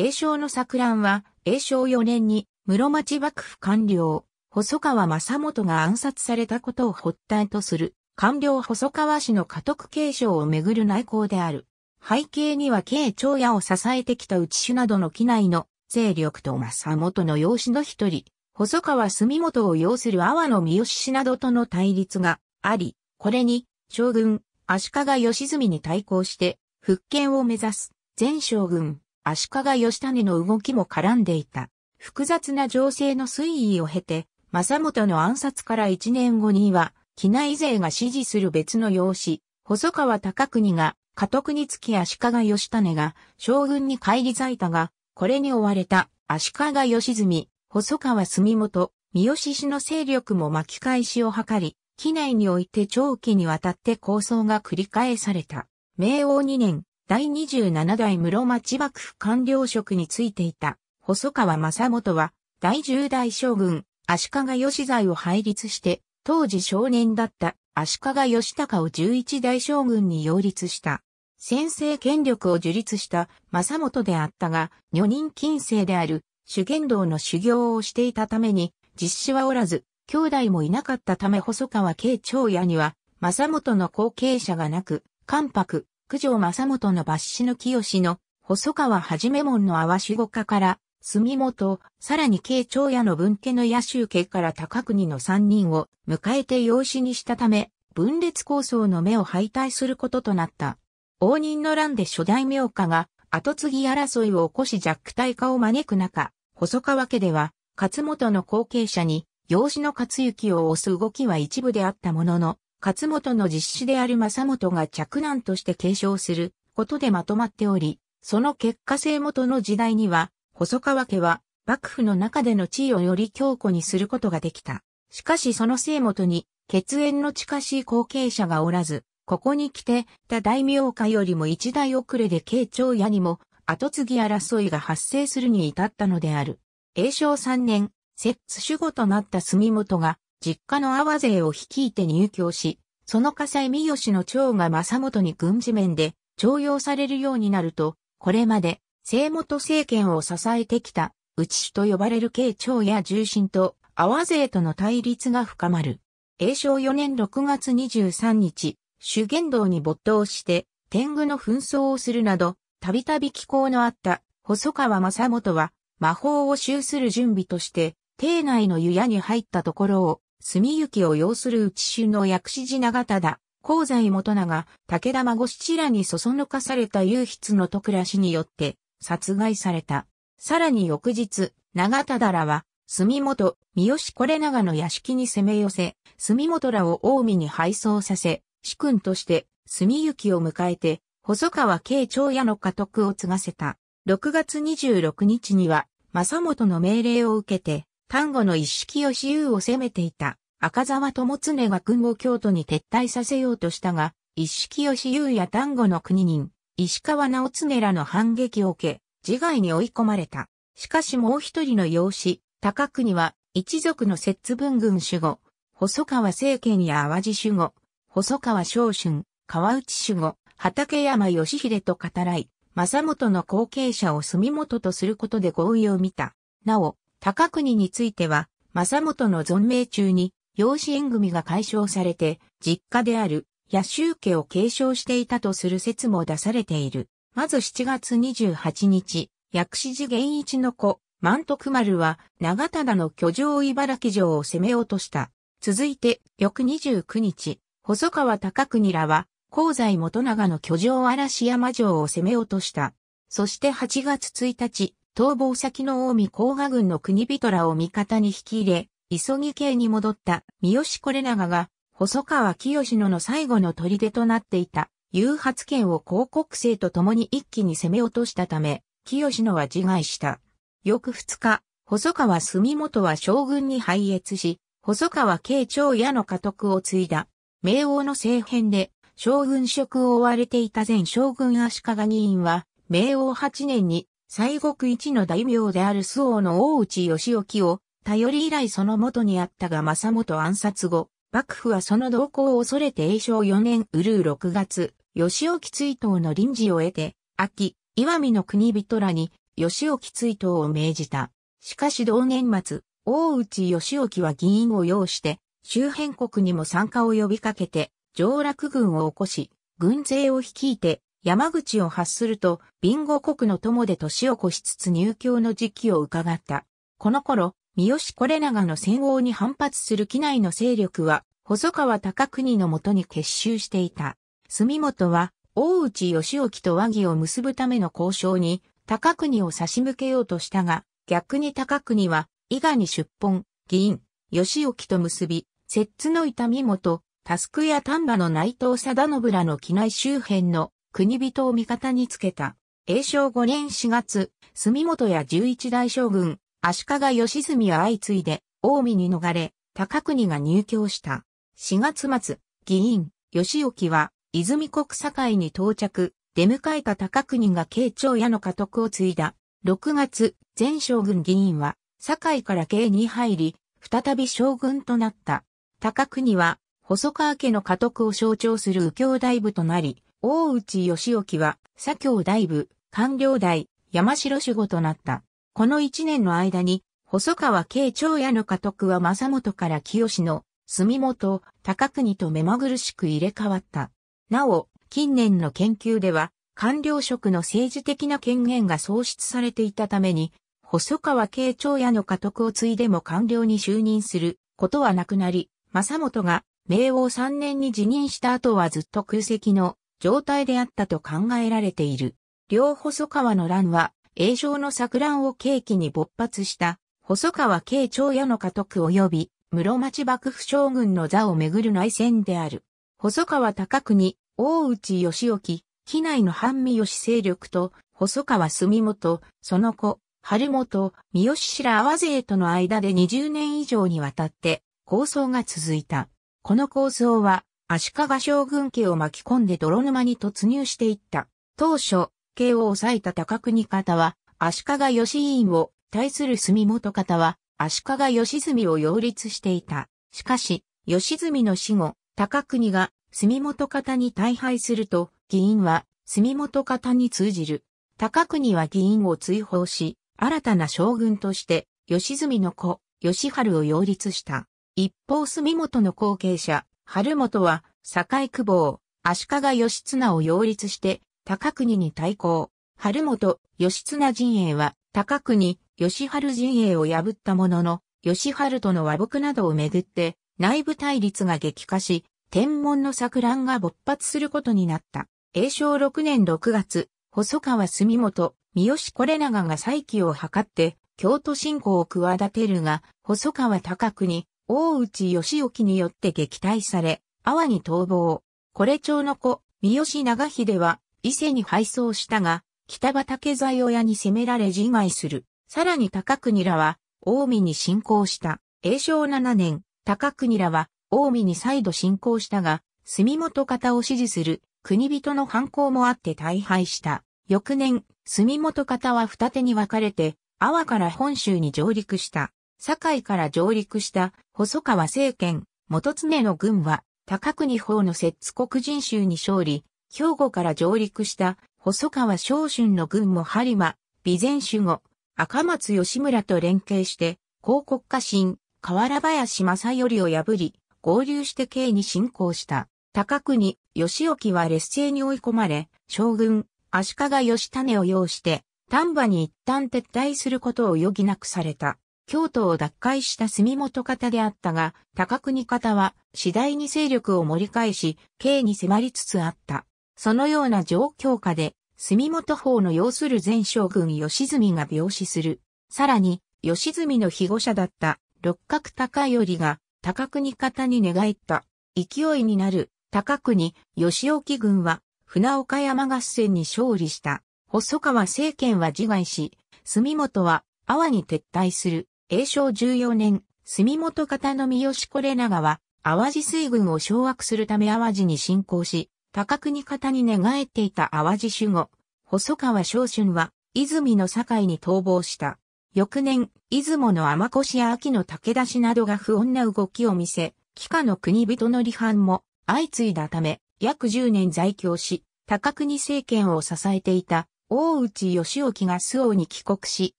栄正の錯乱は、栄正4年に、室町幕府官僚、細川正元が暗殺されたことを発端とする、官僚細川氏の家督継承をめぐる内向である。背景には慶長屋を支えてきた内主などの機内の勢力と正元の養子の一人、細川住元を擁する阿波の三好氏などとの対立があり、これに将軍、足利義澄に対抗して復権を目指す前将軍、足利義種の動きも絡んでいた。複雑な情勢の推移を経て、正元の暗殺から1年後には、機内勢が支持する別の養子、細川高国が、家督につき足利義種が将軍に返り咲いたが、これに追われた足利義澄、細川住元、三好氏の勢力も巻き返しを図り、機内において長期にわたって構想が繰り返された。明王2年、第27代室町幕府官僚職についていた、細川正元は、第10代将軍、足利義財を配立して、当時少年だった足利義高を11代将軍に擁立した。先制権力を樹立した正元であったが、女人近世である修験道の修行をしていたために、実施はおらず、兄弟もいなかったため細川慶長屋には、正元の後継者がなく、関白、九条正元の抜死の清の、細川はじめ門のわ守護家から、住元、さらに慶長屋の分家の野州家から高国の三人を迎えて養子にしたため、分裂構想の目を敗退することとなった。応仁の乱で初代名家が後継ぎ争いを起こし弱体化を招く中、細川家では、勝元の後継者に、養子の勝行を押す動きは一部であったものの、勝本の実子である正本が嫡男として継承することでまとまっており、その結果正元の時代には、細川家は幕府の中での地位をより強固にすることができた。しかしその正元に血縁の近しい後継者がおらず、ここに来て、他大名家よりも一代遅れで慶長屋にも、後継ぎ争いが発生するに至ったのである。永正三年、摂津守護となった住元が、実家の阿波勢を率いて入居し、その火災三好の長が正元に軍事面で徴用されるようになると、これまで、清元政権を支えてきた、内主と呼ばれる慶長や重臣と、阿波勢との対立が深まる。永正4年6月23日、主言道に没頭して、天狗の紛争をするなど、たびたび気候のあった、細川正元は、魔法を修する準備として、邸内の湯屋に入ったところを、住行を要する内州の薬師寺長田だ。香西元長、武田孫七らにそそのかされた有筆の徳ら氏によって殺害された。さらに翌日、長田らは、住元、三好これ長の屋敷に攻め寄せ、住元らを大海に配送させ、主君として住行を迎えて、細川慶長屋の家督を継がせた。6月26日には、正元の命令を受けて、丹後の一式義勇を攻めていた赤沢友常が軍を京都に撤退させようとしたが、一式義勇や丹後の国人、石川直常らの反撃を受け、自害に追い込まれた。しかしもう一人の養子、高国は、一族の摂津文軍守護、細川政権や淡路守護、細川昇春、川内守護、畠山義秀と語らい、正元の後継者を住元とすることで合意を見た。なお、高国については、正元の存命中に、養子縁組が解消されて、実家である、野州家を継承していたとする説も出されている。まず7月28日、薬師寺源一の子、万徳丸は、長忠の居城茨城城を攻め落とした。続いて、翌29日、細川高国らは、香西元長の居城嵐山城を攻め落とした。そして8月1日、逃亡先の近江甲賀軍の国人らを味方に引き入れ、急ぎ系に戻った三好これ長が、細川清野の最後の砦となっていた、誘発権を広告生と共に一気に攻め落としたため、清野は自害した。翌2日、細川住元は将軍に敗越し、細川慶長屋の家督を継いだ。明王の政変で、将軍職を追われていた前将軍足利議員は、明王八年に西国一の大名である周王の大内義興を頼り以来その元にあったが政元暗殺後、幕府はその動向を恐れて永正4年うるう6月、義興追悼の臨時を得て、秋、岩見の国人らに義興追悼を命じた。しかし同年末、大内義興は議員を要して、周辺国にも参加を呼びかけて、上洛軍を起こし、軍勢を率いて、山口を発すると、ビンゴ国の友で年を越しつつ入教の時期を伺った。この頃、三好これ長の戦王に反発する機内の勢力は、細川高国のもとに結集していた。住本は、大内義興と和議を結ぶための交渉に、高国を差し向けようとしたが、逆に高国は、伊賀に出奔、議員、義興と結び、摂津の痛みもと、タスクや丹波の内藤貞信らの機内周辺の国人を味方につけた。永正5年4月、住本や十一大将軍、足利義澄は相次いで、近江に逃れ、高国が入京した。4月末、議員、吉沖は、泉国境に到着、出迎えた高国が慶長屋の家督を継いだ。6月、前将軍議員は、堺から慶に入り、再び将軍となった。高国は、細川家の家督を象徴する右京大部となり、大内義興は、左京大部、官僚大、山城守護となった。この一年の間に、細川慶長屋の家督は正元から清の、住本、高国と目まぐるしく入れ替わった。なお、近年の研究では、官僚職の政治的な権限が創出されていたために、細川慶長屋の家督を継いでも官僚に就任することはなくなり、正元が明王三年に辞任した後はずっと空席の状態であったと考えられている。両細川の乱は、栄翔の作乱を契機に勃発した、細川慶長屋の家督及び、室町幕府将軍の座をめぐる内戦である。細川高国、大内義興、機内の半身義勢力と、細川住元、その子、春元、三好ら和勢との間で20年以上にわたって、構想が続いた。この構想は、足利将軍家を巻き込んで泥沼に突入していった。当初、慶を抑えた高国方は、足利義院を対する住本方は、足利義澄を擁立していた。しかし、義澄の死後、高国が住本方に大敗すると、議員は住本方に通じる。高国は議員を追放し、新たな将軍として、義澄の子、義春を擁立した。一方住本の後継者、春元は、堺久保、足利義綱を擁立して、高国に対抗。春元、義綱陣営は、高国、義春陣営を破ったものの、義春との和睦などをめぐって、内部対立が激化し、天文の錯乱が勃発することになった。永正6年6月、細川住元、三好これ長が再起を図って、京都侵攻を企てるが、細川高国、大内義興によって撃退され、阿波に逃亡。これ町の子、三好長秀は、伊勢に敗走したが、北畠財親に攻められ自害する。さらに高国らは、近江に侵攻した。永正7年、高国らは、近江に再度侵攻したが、住本方を支持する国人の反抗もあって大敗した。翌年、住本方は二手に分かれて、阿波から本州に上陸した。堺から上陸した細川政権、元常の軍は、高国法の摂津国人衆に勝利、兵庫から上陸した細川昌春の軍も播磨、備前守護、赤松義村と連携して、広国家臣、河原林正頼を破り、合流して京に侵攻した。高国、義沖は劣勢に追い込まれ、将軍、足利義種を要して、丹波に一旦撤退することを余儀なくされた。京都を奪回した住本方であったが、高国方は次第に勢力を盛り返し、刑に迫りつつあった。そのような状況下で、住本法の要する前将軍吉住が病死する。さらに、吉住の被護者だった六角高頼が高国方に寝返った。勢いになる高国吉沖軍は船岡山合戦に勝利した。細川政権は自害し、住本は阿波に撤退する。永正14年、住本方の三好これ長は、淡路水軍を掌握するため淡路に侵攻し、高国方に寝返っていた淡路守護、細川昇春は、泉の境に逃亡した。翌年、出雲の天越や秋の武田氏などが不穏な動きを見せ、帰化の国人の離反も相次いだため、約10年在京し、高国政権を支えていた大内義興が周防に帰国し、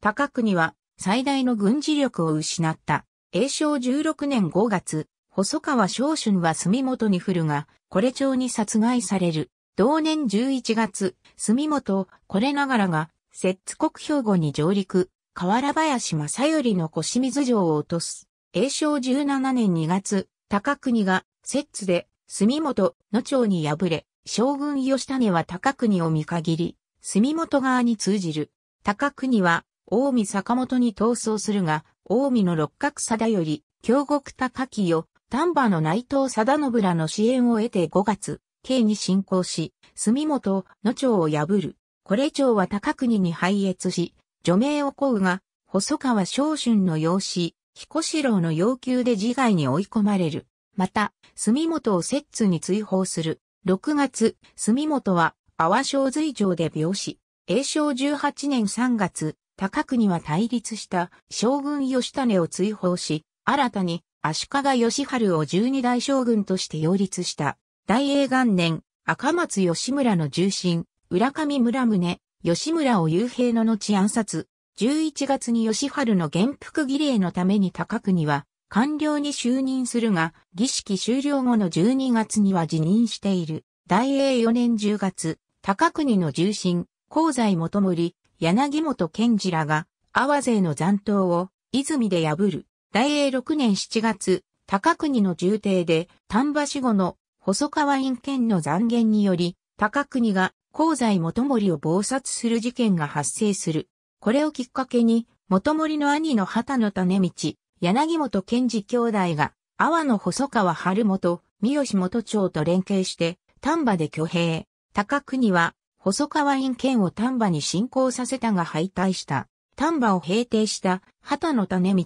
高国は最大の軍事力を失った。永正16年5月、細川昇春は住元に降るが、これ町に殺害される。同年11月、住元、これながらが、摂津国兵庫に上陸、河原林正頼の小清水城を落とす。永正17年2月、高国が、摂津で、住元、野町に敗れ、将軍吉種は高国を見限り、住元側に通じる。高国は、近江坂本に逃走するが、近江の六角貞より、京極高清、丹波の内藤貞信らの支援を得て5月、京に侵攻し、住本、野町を破る。これ町は高国に敗越し、除名を請うが、細川昇春の養子、彦四郎の要求で自害に追い込まれる。また、住本を摂津に追放する。6月、住本は、阿波小随城で病死。永正18年3月、高国は対立した将軍義種を追放し、新たに足利義春を十二代将軍として擁立した。大英元年、赤松義村の重臣、浦上村宗、義村を幽閉の後暗殺。11月に義春の元服儀礼のために高国は官僚に就任するが、儀式終了後の12月には辞任している。大英4年10月、高国の重臣、香西元森、柳本健治らが、阿波勢の残党を、泉で破る。大英6年7月、高国の重帝で、丹波死後の細川院県の残言により、高国が、香西元森を暴殺する事件が発生する。これをきっかけに、元森の兄の畑の種道、柳本健治兄弟が、阿波の細川春元、三好元長と連携して、丹波で挙兵。高国は、細川院県を丹波に侵攻させたが敗退した。丹波を平定した畑の種道、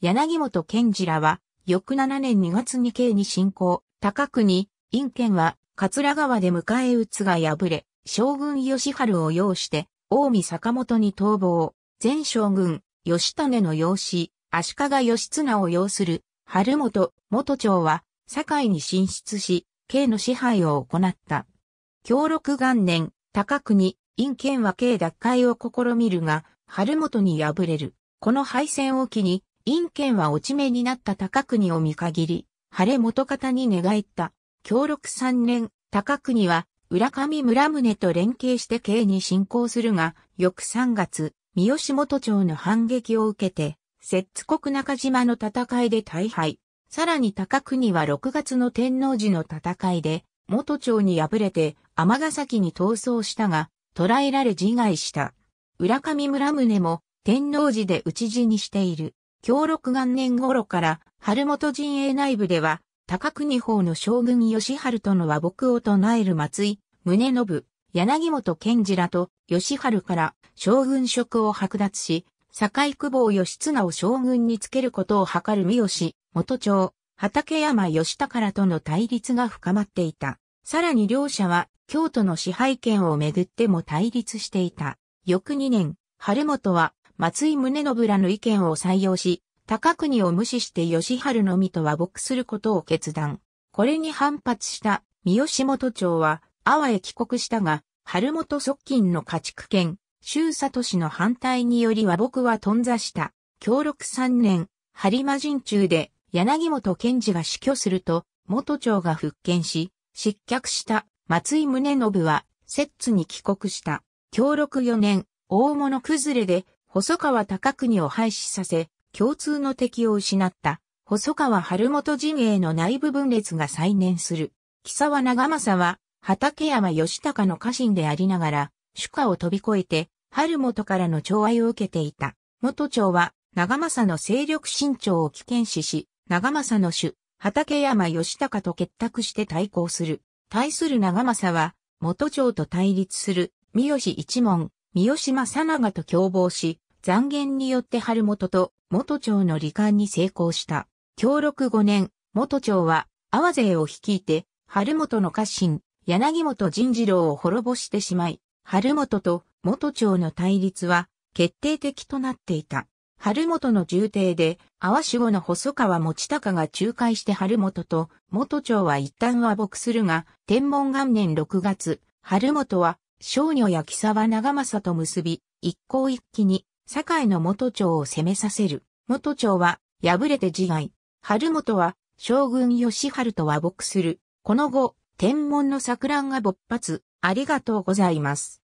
柳本健次らは、翌7年2月に京に侵攻、高国、院県は、桂川で迎え撃つが敗れ、将軍義春を擁して、近江坂本に逃亡、前将軍、義種の養子、足利義綱を擁する、春本、元長は、堺に進出し、京の支配を行った。協録元年、高国、陰県は慶奪回を試みるが、春元に敗れる。この敗戦を機に、陰県は落ち目になった高国を見限り、晴れ元方に寝返った。協力3年、高国は、浦上村宗と連携して慶に進行するが、翌3月、三好元町の反撃を受けて、摂津国中島の戦いで大敗。さらに高国は6月の天皇寺の戦いで、元町に敗れて、尼崎に逃走したが、捕らえられ自害した。浦上村宗も、天王寺で討ち死にしている。強禄元年頃から、春元陣営内部では、高国法の将軍義春との和睦を唱える松井、宗信、柳本賢治らと、義春から将軍職を剥奪し、堺久保義綱を将軍につけることを図る三好、元町、畠山義らとの対立が深まっていた。さらに両者は京都の支配権をめぐっても対立していた。翌2年、春元は松井宗信らの意見を採用し、高国を無視して義春のみと和睦することを決断。これに反発した三好元町は、阿波へ帰国したが、春元側近の家畜権、周里氏の反対により和睦は頓挫した。協力3年、播磨陣中で柳本賢治が死去すると、元長が復権し、失脚した松井宗信は、摂津に帰国した。協力4年、大物崩れで、細川高国を廃止させ、共通の敵を失った。細川春元陣営の内部分裂が再燃する。木沢長政は、畠山義隆の家臣でありながら、主家を飛び越えて、春元からの寵愛を受けていた。元長は、長政の勢力伸長を危険視し、長政の主、畠山義高と結託して対抗する。対する長政は、元長と対立する、三好一門、三好正長と共謀し、残言によって春元と元長の離患に成功した。協力5年、元長は、阿波勢を率いて、春元の家臣、柳本仁次郎を滅ぼしてしまい、春元と元長の対立は決定的となっていた。春元の重邸で、阿波守護の細川持高が仲介して春元と元長は一旦和睦するが、天文元年6月、春元は少女や木沢長政と結び、一向一揆に、堺の元長を攻めさせる。元長は、敗れて自害。春元は、将軍吉春と和睦する。この後、天文の錯乱が勃発。ありがとうございます。